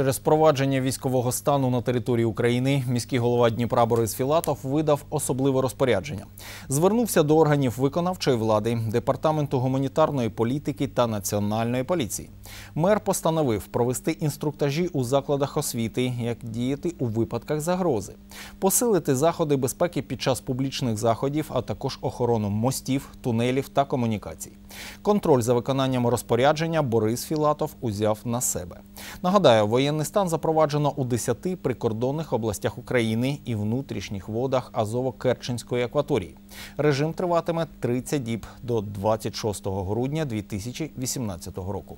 Через провадження військового стану на території України міський голова Дніпра Борис Філатов видав особливе розпорядження. Звернувся до органів виконавчої влади, департаменту гуманітарної політики та національної поліції. Мер постановив провести інструктажі у закладах освіти, як діяти у випадках загрози, посилити заходи безпеки під час публічних заходів, а також охорону мостів, тунелів та комунікацій. Контроль за виконанням розпорядження Борис Філатов узяв на себе. Нагадаю, воєнний стан запроваджено у 10 прикордонних областях України і внутрішніх водах Азово-Керченської акваторії. Режим триватиме 30 діб до 26 грудня 2018 року.